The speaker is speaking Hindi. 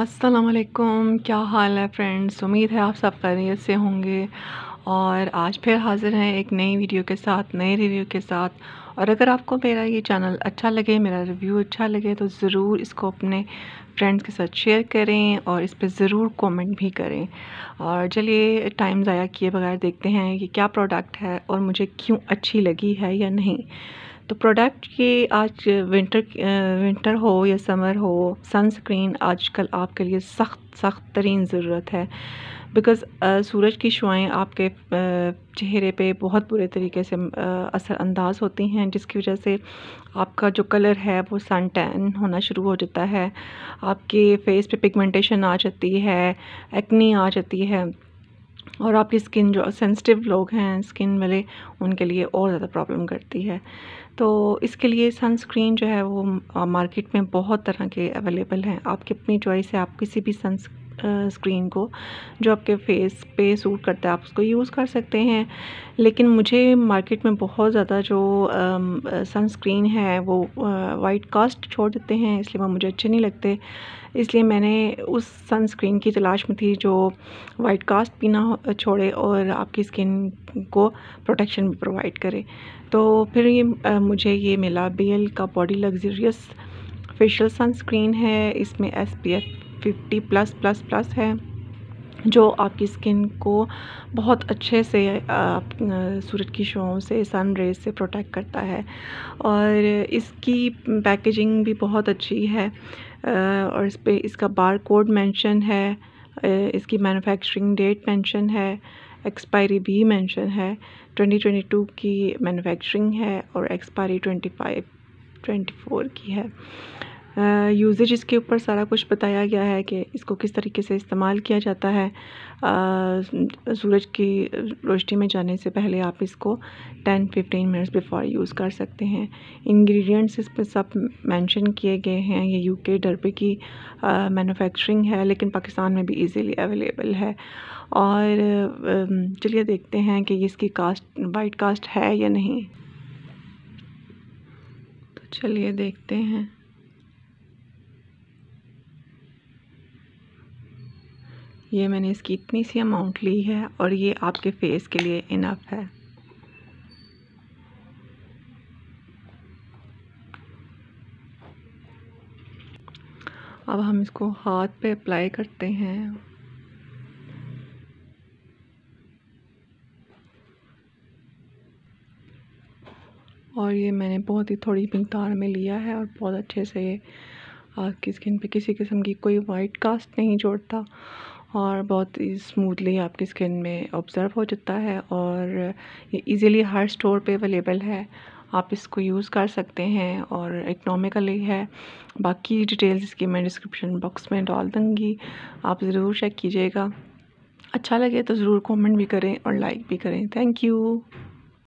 असलकुम क्या हाल है फ्रेंड्स उम्मीद है आप सब खैरियत से होंगे और आज फिर हाज़िर हैं एक नई वीडियो के साथ नए रिव्यू के साथ और अगर आपको मेरा ये चैनल अच्छा लगे मेरा रिव्यू अच्छा लगे तो ज़रूर इसको अपने फ्रेंड्स के साथ शेयर करें और इस पर ज़रूर कमेंट भी करें और चलिए टाइम ज़ाया किए बगैर देखते हैं कि क्या प्रोडक्ट है और मुझे क्यों अच्छी लगी है या नहीं तो प्रोडक्ट की आज विंटर विंटर हो या समर हो सनस्क्रीन आजकल आपके लिए सख्त सख्त तरीन ज़रूरत है बिकॉज़ सूरज की शुआएँ आपके चेहरे पे बहुत बुरे तरीके से असरानंदाज होती हैं जिसकी वजह से आपका जो कलर है वो सन टैन होना शुरू हो जाता है आपके फेस पे पिगमेंटेशन आ जाती है एक्नी आ जाती है और आपकी स्किन जो सेंसिटिव लोग हैं स्किन वाले उनके लिए और ज़्यादा प्रॉब्लम करती है तो इसके लिए सनस्क्रीन जो है वो मार्केट में बहुत तरह के अवेलेबल हैं आपकी अपनी चॉइस है आप किसी भी सन स्क्रीन को जो आपके फेस पे सूट करता है आप उसको यूज़ कर सकते हैं लेकिन मुझे मार्केट में बहुत ज़्यादा जो सनस्क्रीन है वो वाइट कास्ट छोड़ देते हैं इसलिए वो मुझे अच्छे नहीं लगते इसलिए मैंने उस सनस्क्रीन की तलाश में थी जो वाइट कास्ट भी ना छोड़े और आपकी स्किन को प्रोटेक्शन भी प्रोवाइड करे तो फिर ये मुझे ये मिला बी का बॉडी लग्जरियस फेशियल सनस्क्रीन है इसमें S P F fifty plus plus plus है जो आपकी स्किन को बहुत अच्छे से सूरज की शोओं से सन रेज से प्रोटेक्ट करता है और इसकी पैकेजिंग भी बहुत अच्छी है और इस पर इसका बार कोड मैंशन है इसकी मैन्युफैक्चरिंग डेट मेंशन है एक्सपायरी भी मेंशन है 2022 की मैन्युफैक्चरिंग है और एक्सपायरी 25 24 की है यूजेज इसके ऊपर सारा कुछ बताया गया है कि इसको किस तरीके से इस्तेमाल किया जाता है सूरज की रोशनी में जाने से पहले आप इसको 10-15 मिनट्स बिफोर यूज़ कर सकते हैं इंग्रेडिएंट्स इस पर सब मेंशन किए गए हैं ये यूके डरबे की मैन्युफैक्चरिंग है लेकिन पाकिस्तान में भी इजीली अवेलेबल है और चलिए देखते हैं कि इसकी कास्ट वाइट कास्ट है या नहीं तो चलिए देखते हैं ये मैंने इसकी इतनी सी अमाउंट ली है और ये आपके फेस के लिए इनफ है अब हम इसको हाथ पे अप्लाई करते हैं और ये मैंने बहुत ही थोड़ी मकदार में लिया है और बहुत अच्छे से आपकी स्किन पे किसी किस्म की कोई वाइट कास्ट नहीं जोड़ता और बहुत स्मूथली आपकी स्किन में ऑब्ज़र्व हो जाता है और ये ईज़िली हर स्टोर पे अवेलेबल है आप इसको यूज़ कर सकते हैं और इकनॉमिकली है बाकी डिटेल्स इसकी मैं डिस्क्रिप्शन बॉक्स में डाल दूँगी आप ज़रूर चेक कीजिएगा अच्छा लगे तो ज़रूर कमेंट भी करें और लाइक भी करें थैंक यू